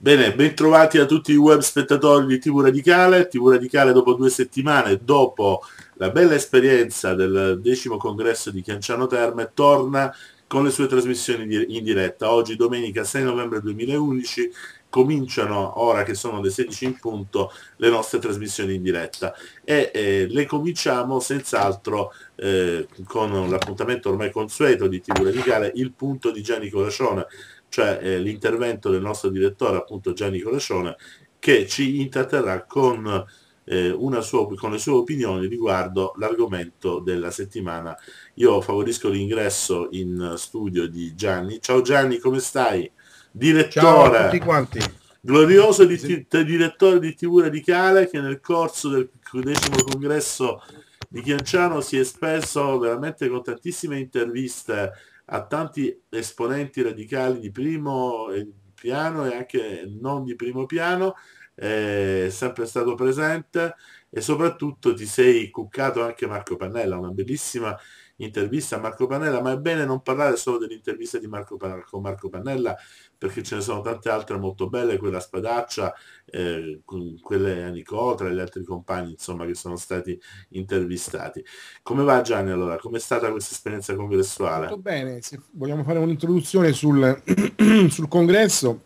Bene, bentrovati a tutti i web spettatori di TV Radicale, TV Radicale dopo due settimane, dopo la bella esperienza del decimo congresso di Chianciano Terme, torna con le sue trasmissioni in diretta. Oggi domenica 6 novembre 2011 cominciano, ora che sono le 16 in punto, le nostre trasmissioni in diretta e eh, le cominciamo senz'altro eh, con l'appuntamento ormai consueto di TV Radicale, il punto di Gianni Colacione cioè eh, l'intervento del nostro direttore appunto Gianni Colascione che ci interterrà con, eh, sua, con le sue opinioni riguardo l'argomento della settimana. Io favorisco l'ingresso in studio di Gianni. Ciao Gianni, come stai? Direttore. Ciao a tutti quanti. Glorioso di t- direttore di TV Radicale che nel corso del decimo congresso di Chianciano si è espresso veramente con tantissime interviste a tanti esponenti radicali di primo eh, piano e anche non di primo piano, è sempre stato presente e soprattutto ti sei cuccato anche Marco Pannella, una bellissima intervista a Marco Pannella, ma è bene non parlare solo dell'intervista di Marco Pannella, con Marco Pannella, perché ce ne sono tante altre molto belle, quella a Spadaccia, eh, quelle a Nicotra e gli altri compagni insomma, che sono stati intervistati. Come va Gianni allora? Com'è stata questa esperienza congressuale? Molto bene, se vogliamo fare un'introduzione sul, sul congresso,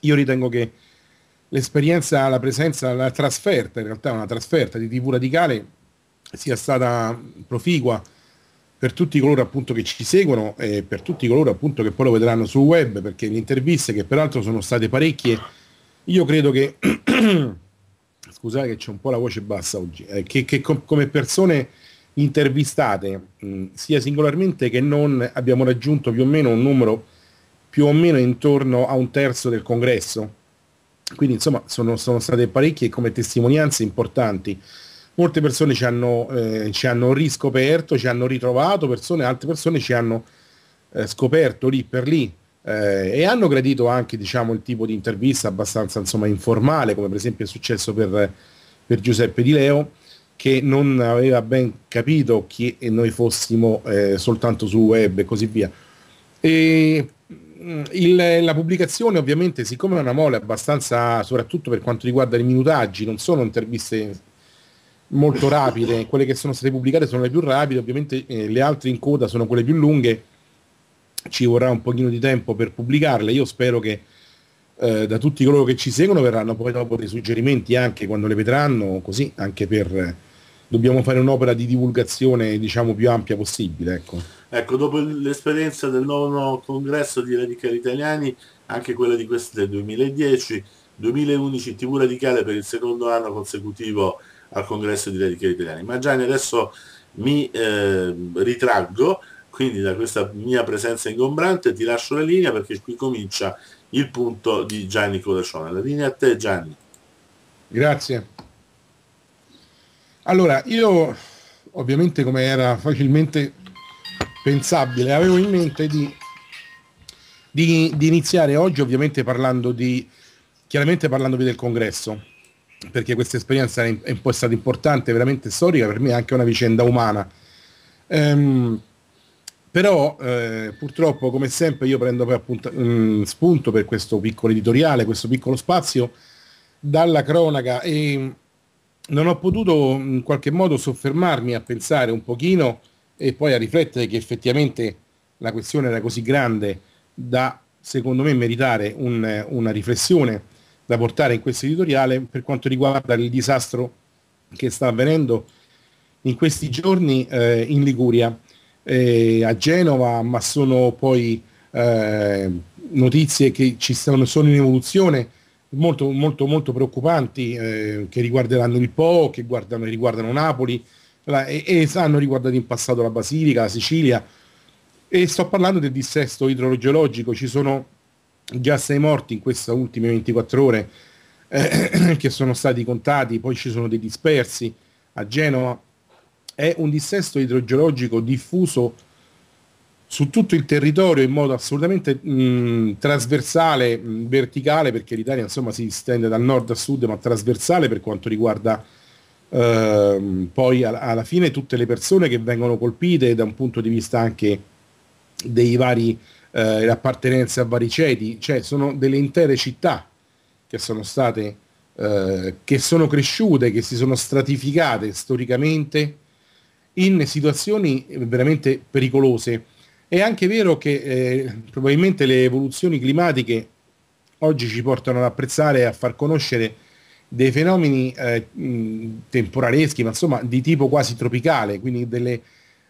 io ritengo che l'esperienza, la presenza, la trasferta, in realtà una trasferta di TV radicale sia stata proficua, per tutti coloro appunto che ci seguono e per tutti coloro appunto che poi lo vedranno sul web, perché le interviste che peraltro sono state parecchie, io credo che, scusate che c'è un po' la voce bassa oggi, eh, che, che com- come persone intervistate, mh, mm, sia singolarmente che non, abbiamo raggiunto più o meno un numero più o meno intorno a un terzo del congresso. Quindi insomma sono, sono state parecchie come testimonianze importanti molte persone ci hanno, eh, ci hanno riscoperto, ci hanno ritrovato, persone, altre persone ci hanno eh, scoperto lì per lì eh, e hanno gradito anche diciamo, il tipo di intervista abbastanza insomma, informale, come per esempio è successo per, per Giuseppe Di Leo, che non aveva ben capito chi noi fossimo eh, soltanto su web e così via. E mm, il, la pubblicazione ovviamente siccome è una mole abbastanza soprattutto per quanto riguarda i minutaggi non sono interviste molto rapide, quelle che sono state pubblicate sono le più rapide, ovviamente eh, le altre in coda sono quelle più lunghe, ci vorrà un pochino di tempo per pubblicarle, io spero che eh, da tutti coloro che ci seguono verranno poi dopo dei suggerimenti anche quando le vedranno, così anche per... Eh, dobbiamo fare un'opera di divulgazione diciamo più ampia possibile. Ecco, ecco dopo l'esperienza del nono congresso di radicali italiani, anche quella di questo del 2010, 2011 TV Radicale per il secondo anno consecutivo al congresso di Radicali Italiani. Ma Gianni adesso mi eh, ritraggo, quindi da questa mia presenza ingombrante ti lascio la linea perché qui comincia il punto di Gianni Codacione. La linea a te Gianni. Grazie. Allora, io ovviamente come era facilmente pensabile, avevo in mente di, di, di iniziare oggi ovviamente parlando di, chiaramente parlandovi del congresso, perché questa esperienza è un po' stata importante, veramente storica, per me è anche una vicenda umana. Ehm, però eh, purtroppo come sempre io prendo poi appunto, mh, mm, spunto per questo piccolo editoriale, questo piccolo spazio dalla cronaca e non ho potuto in qualche modo soffermarmi a pensare un pochino e poi a riflettere che effettivamente la questione era così grande da secondo me meritare un, una riflessione da portare in questo editoriale per quanto riguarda il disastro che sta avvenendo in questi giorni eh, in Liguria, eh, a Genova, ma sono poi eh, notizie che ci stanno, sono in evoluzione molto molto molto preoccupanti eh, che riguarderanno il Po, che guardano, riguardano Napoli la, e, e hanno riguardato in passato la Basilica, la Sicilia e sto parlando del dissesto idrogeologico, ci sono già sei morti in queste ultime 24 ore eh, che sono stati contati, poi ci sono dei dispersi a Genova. È un dissesto idrogeologico diffuso su tutto il territorio in modo assolutamente mh, mm, trasversale, mh, mm, verticale, perché l'Italia insomma si estende dal nord a sud, ma trasversale per quanto riguarda eh, poi a- alla fine tutte le persone che vengono colpite da un punto di vista anche dei vari eh, l'appartenenza a vari ceti, cioè sono delle intere città che sono state, eh, che sono cresciute, che si sono stratificate storicamente in situazioni veramente pericolose. È anche vero che eh, probabilmente le evoluzioni climatiche oggi ci portano ad apprezzare e a far conoscere dei fenomeni eh, temporaleschi, ma insomma di tipo quasi tropicale, quindi delle,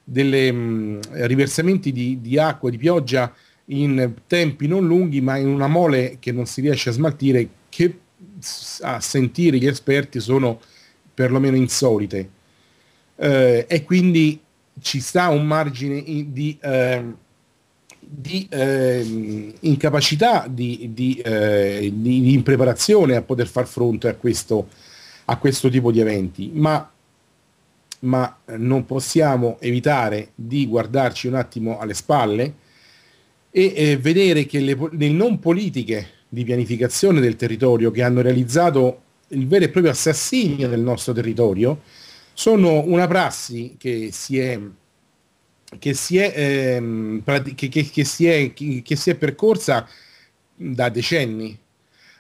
delle mh, riversamenti di, di, acqua, di pioggia in tempi non lunghi ma in una mole che non si riesce a smaltire che a sentire gli esperti sono perlomeno insolite eh, e quindi ci sta un margine ehm, ehm, di, eh, di eh, incapacità di, di, di, impreparazione a poter far fronte a questo, a questo tipo di eventi ma ma non possiamo evitare di guardarci un attimo alle spalle e eh, vedere che le, le non politiche di pianificazione del territorio che hanno realizzato il vero e proprio assassinio del nostro territorio sono una prassi che si è che si è, ehm, che, che, che, si è, che, si è, percorsa da decenni.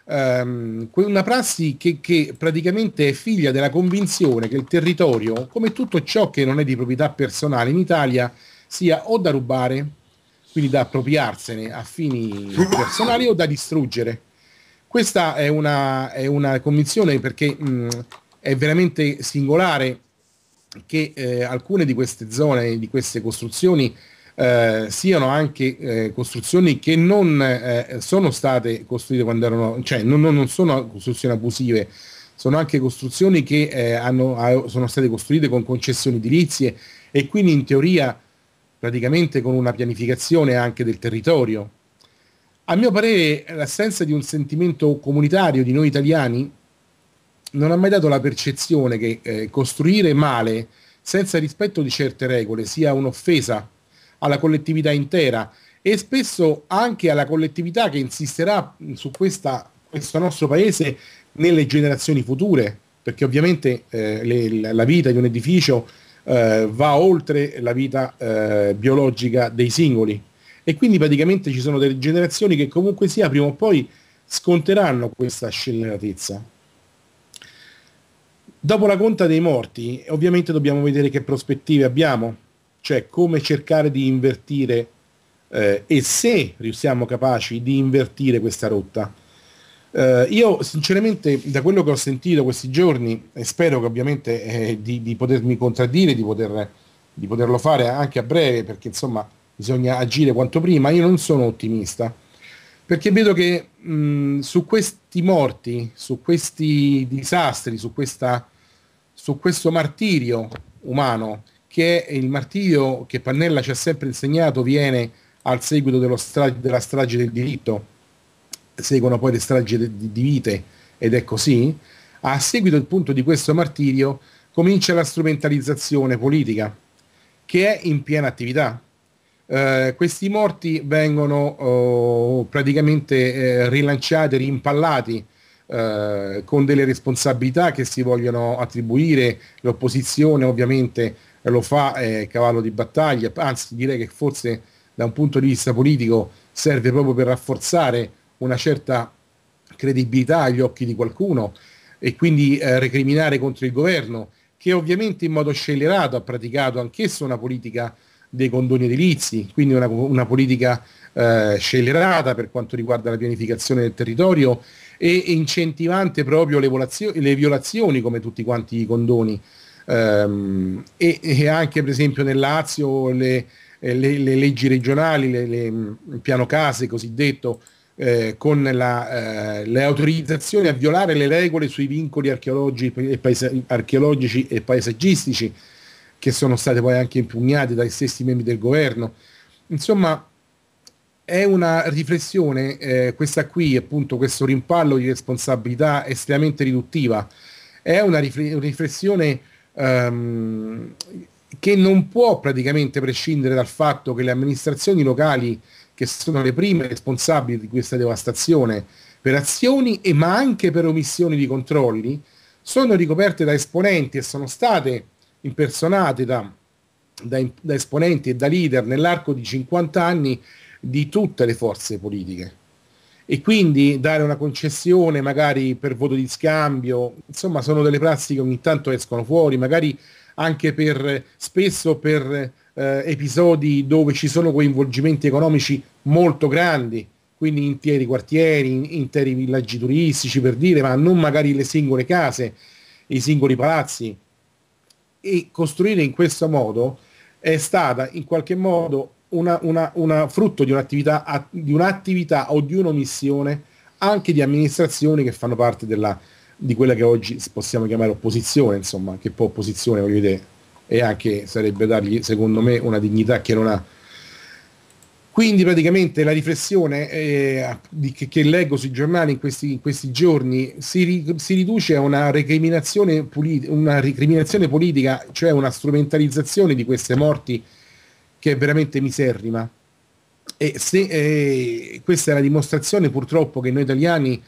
Um, una prassi che, praticamente è figlia della convinzione che il territorio, come tutto ciò che non è di proprietà personale in Italia, sia o da rubare quindi da appropriarsene a fini personali o da distruggere. Questa è una, è una convinzione perché mh, è veramente singolare che eh, alcune di queste zone, di queste costruzioni, eh, siano anche eh, costruzioni che non eh, sono state costruite quando erano, cioè non, non sono costruzioni abusive, sono anche costruzioni che eh, hanno, eh, sono state costruite con concessioni edilizie e quindi in teoria praticamente con una pianificazione anche del territorio. A mio parere l'assenza di un sentimento comunitario di noi italiani non ha mai dato la percezione che eh, costruire male senza rispetto di certe regole sia un'offesa alla collettività intera e spesso anche alla collettività che insisterà mm, su questa, questo nostro paese nelle generazioni future, perché ovviamente eh, le, la vita di un edificio eh, va oltre la vita eh, biologica dei singoli e quindi praticamente ci sono delle generazioni che comunque sia prima o poi sconteranno questa scelleratezza. Dopo la conta dei morti ovviamente dobbiamo vedere che prospettive abbiamo, cioè come cercare di invertire eh, e se riusciamo capaci di invertire questa rotta Uh, io sinceramente da quello che ho sentito questi giorni, e spero che ovviamente eh, di, di, potermi contraddire, di, poter, di, poterlo fare anche a breve, perché insomma bisogna agire quanto prima, io non sono ottimista, perché vedo che mh, su questi morti, su questi disastri, su, questa, su questo martirio umano, che è il martirio che Pannella ci ha sempre insegnato viene al seguito stra- della strage del diritto, seguono poi le stragi di, di vite, ed è così, a seguito appunto di questo martirio comincia la strumentalizzazione politica, che è in piena attività. Eh, questi morti vengono oh, praticamente eh, rilanciati, rimpallati eh, con delle responsabilità che si vogliono attribuire, l'opposizione ovviamente lo fa eh, cavallo di battaglia, anzi direi che forse da un punto di vista politico serve proprio per rafforzare una certa credibilità agli occhi di qualcuno e quindi eh, recriminare contro il governo, che ovviamente in modo scellerato ha praticato anch'esso una politica dei condoni edilizi, quindi una, una politica eh, scellerata per quanto riguarda la pianificazione del territorio e incentivante proprio le, volazio- le violazioni come tutti quanti i condoni. Um, e, e, anche per esempio nel Lazio le, le, le leggi regionali, il piano case cosiddetto, eh, con la, eh, le autorizzazioni a violare le regole sui vincoli archeologici e, paes- archeologici e paesaggistici che sono state poi anche impugnate dai stessi membri del governo. Insomma, è una riflessione, eh, questa qui, appunto, questo rimpallo di responsabilità estremamente riduttiva, è una rifle- riflessione ehm, che non può praticamente prescindere dal fatto che le amministrazioni locali che sono le prime responsabili di questa devastazione per azioni e ma anche per omissioni di controlli, sono ricoperte da esponenti e sono state impersonate da, da, da esponenti e da leader nell'arco di 50 anni di tutte le forze politiche e quindi dare una concessione magari per voto di scambio, insomma sono delle prassi che ogni tanto escono fuori, magari anche per spesso per eh, episodi dove ci sono coinvolgimenti economici molto grandi, quindi interi quartieri, interi villaggi turistici per dire, ma non magari le singole case, i singoli palazzi. E costruire in questo modo è stata in qualche modo una, una, una frutto di un'attività, di un'attività o di un'omissione anche di amministrazioni che fanno parte della, di quella che oggi possiamo chiamare opposizione, insomma, che può opposizione, voglio vedere, e anche sarebbe dargli, secondo me, una dignità che non ha. Quindi praticamente la riflessione eh, che, che, leggo sui giornali in questi, in questi giorni si, ri, si, riduce a una recriminazione, politi- una recriminazione politica, cioè una strumentalizzazione di queste morti che è veramente miserrima. E se, eh, questa è la dimostrazione purtroppo che noi italiani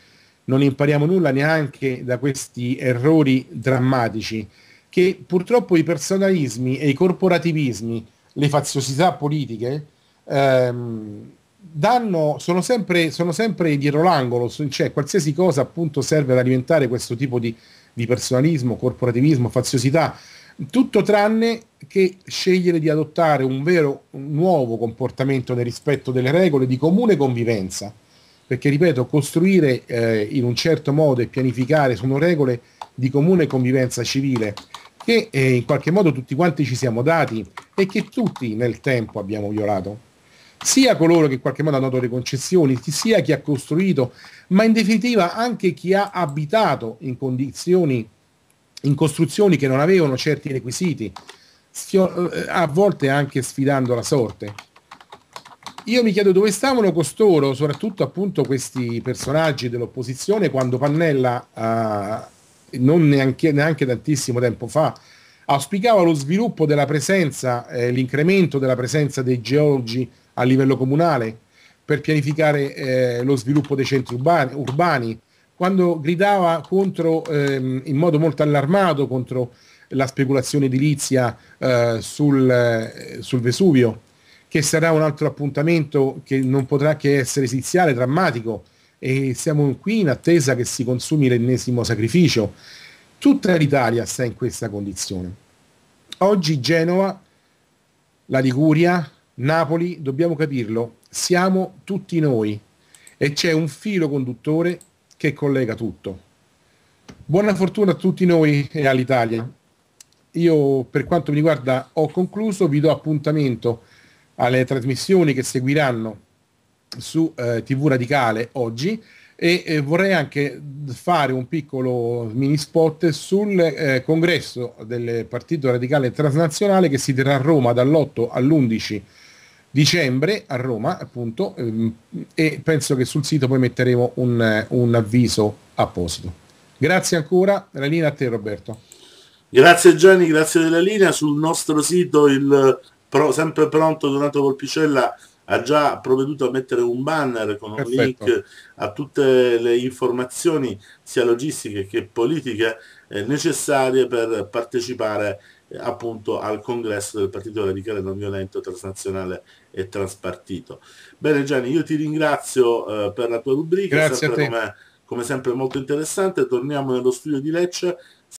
non impariamo nulla neanche da questi errori drammatici che purtroppo i personalismi e i corporativismi, le faziosità politiche, ehm, danno, sono, sempre, sono, sempre, dietro l'angolo, cioè qualsiasi cosa appunto serve ad alimentare questo tipo di, di personalismo, corporativismo, faziosità, tutto tranne che scegliere di adottare un vero un nuovo comportamento nel rispetto delle regole di comune convivenza perché ripeto costruire eh, in un certo modo e pianificare sono regole di comune convivenza civile che eh, in qualche modo tutti quanti ci siamo dati e che tutti nel tempo abbiamo violato. Sia coloro che in qualche modo hanno dato le concessioni, sia chi ha costruito, ma in definitiva anche chi ha abitato in condizioni, in costruzioni che non avevano certi requisiti, eh, a volte anche sfidando la sorte. Io mi chiedo dove stavano costoro, soprattutto appunto questi personaggi dell'opposizione, quando Pannella non neanche, neanche tantissimo tempo fa, auspicava lo sviluppo della presenza, eh, l'incremento della presenza dei geologi a livello comunale per pianificare eh, lo sviluppo dei centri urbani, urbani quando gridava contro, ehm, in modo molto allarmato contro la speculazione edilizia eh, sul, eh, sul, Vesuvio, che sarà un altro appuntamento che non potrà che essere esiziale, drammatico, e siamo qui in attesa che si consumi l'ennesimo sacrificio. Tutta l'Italia sta in questa condizione. Oggi Genova, la Liguria, Napoli, dobbiamo capirlo, siamo tutti noi e c'è un filo conduttore che collega tutto. Buona fortuna a tutti noi e all'Italia. Io per quanto mi riguarda ho concluso, vi do appuntamento alle trasmissioni che seguiranno su eh, TV Radicale oggi e eh, vorrei anche fare un piccolo mini spot sul eh, congresso del Partito Radicale Transnazionale che si terrà a Roma dall'8 all'11 dicembre a Roma appunto ehm, e penso che sul sito poi metteremo un, eh, un avviso apposito. Grazie ancora, la linea a te Roberto. Grazie Gianni, grazie della linea. Sul nostro sito il pro, sempre pronto Donato Volpicella ha già provveduto a mettere un banner con un Perfetto. link a tutte le informazioni sia logistiche che politiche eh, necessarie per partecipare eh, appunto al congresso del Partito Radicale Non Violento Transnazionale e Transpartito. Bene Gianni, io ti ringrazio eh, per la tua rubrica, Grazie sempre come, come sempre molto interessante, torniamo nello studio di Lecce